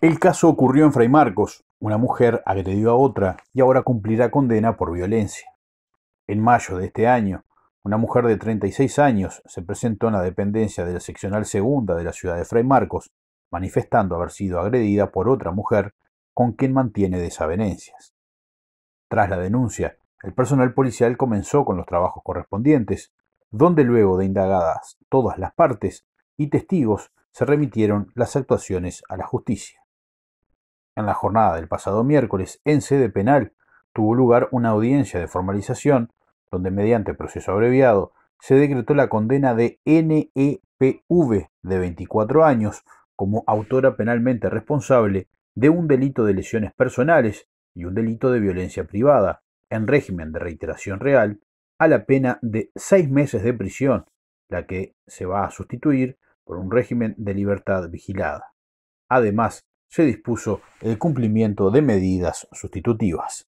El caso ocurrió en Fray Marcos. Una mujer agredió a otra y ahora cumplirá condena por violencia. En mayo de este año, una mujer de 36 años se presentó en la dependencia de la seccional segunda de la ciudad de Fray Marcos, manifestando haber sido agredida por otra mujer con quien mantiene desavenencias. Tras la denuncia, el personal policial comenzó con los trabajos correspondientes, donde luego de indagadas todas las partes y testigos se remitieron las actuaciones a la justicia. En la jornada del pasado miércoles, en sede penal, tuvo lugar una audiencia de formalización, donde mediante proceso abreviado se decretó la condena de NEPV de 24 años como autora penalmente responsable de un delito de lesiones personales y un delito de violencia privada, en régimen de reiteración real, a la pena de seis meses de prisión, la que se va a sustituir por un régimen de libertad vigilada. Además, se dispuso el cumplimiento de medidas sustitutivas.